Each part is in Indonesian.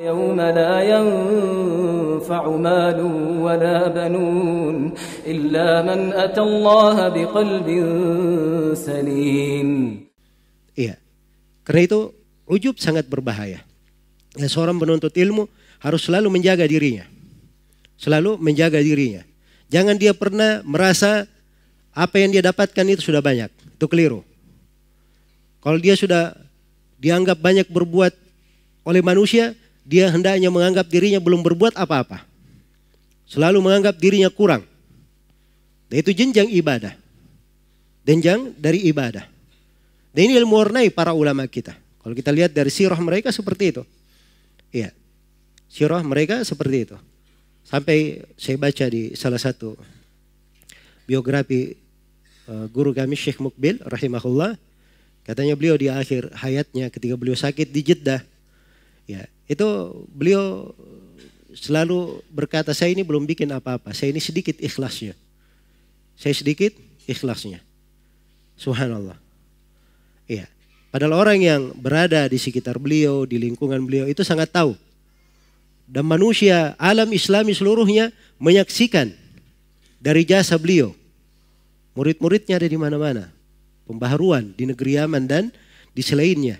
يوم لا ينفع مال ولا بنون إلا من أتى الله بقلب سليم Iya. Karena itu ujub sangat berbahaya. Ya, seorang penuntut ilmu harus selalu menjaga dirinya. Selalu menjaga dirinya. Jangan dia pernah merasa apa yang dia dapatkan itu sudah banyak. Itu keliru. Kalau dia sudah dianggap banyak berbuat oleh manusia, dia hendaknya menganggap dirinya belum berbuat apa-apa. Selalu menganggap dirinya kurang. Dan itu jenjang ibadah. Jenjang dari ibadah. Dan ini ilmu warnai para ulama kita. Kalau kita lihat dari sirah mereka seperti itu. Iya. Sirah mereka seperti itu. Sampai saya baca di salah satu biografi eh, guru kami Syekh Mukbil rahimahullah. Katanya beliau di akhir hayatnya ketika beliau sakit di Jeddah Ya, itu beliau selalu berkata saya ini belum bikin apa-apa. Saya ini sedikit ikhlasnya. Saya sedikit ikhlasnya. Subhanallah. Iya. Padahal orang yang berada di sekitar beliau, di lingkungan beliau itu sangat tahu. Dan manusia alam islami seluruhnya menyaksikan dari jasa beliau. Murid-muridnya ada di mana-mana. Pembaharuan di negeri Yaman dan di selainnya.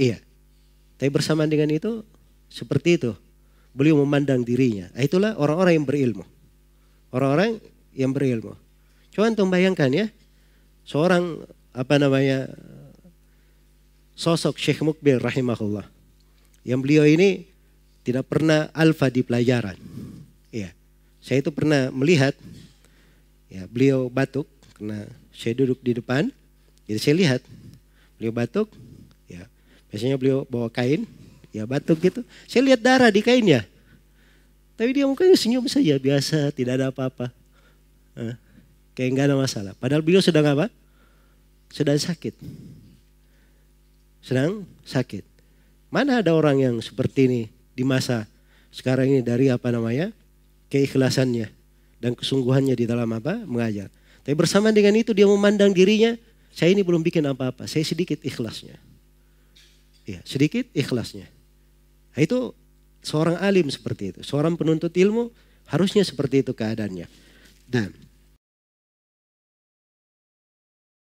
Iya. Tapi bersamaan dengan itu seperti itu. Beliau memandang dirinya. Nah, itulah orang-orang yang berilmu. Orang-orang yang berilmu. Coba untuk bayangkan ya. Seorang apa namanya sosok Syekh Mukbir rahimahullah. Yang beliau ini tidak pernah alfa di pelajaran. Ya. Saya itu pernah melihat ya beliau batuk karena saya duduk di depan. Jadi saya lihat beliau batuk, Biasanya beliau bawa kain, ya batuk gitu. Saya lihat darah di kainnya. Tapi dia mungkin senyum saja, biasa, tidak ada apa-apa. Nah, kayak nggak ada masalah. Padahal beliau sedang apa? Sedang sakit. Sedang sakit. Mana ada orang yang seperti ini di masa sekarang ini dari apa namanya? Keikhlasannya dan kesungguhannya di dalam apa? Mengajar. Tapi bersama dengan itu dia memandang dirinya, saya ini belum bikin apa-apa, saya sedikit ikhlasnya. Ya, sedikit ikhlasnya. Nah, itu seorang alim seperti itu, seorang penuntut ilmu harusnya seperti itu keadaannya. Dan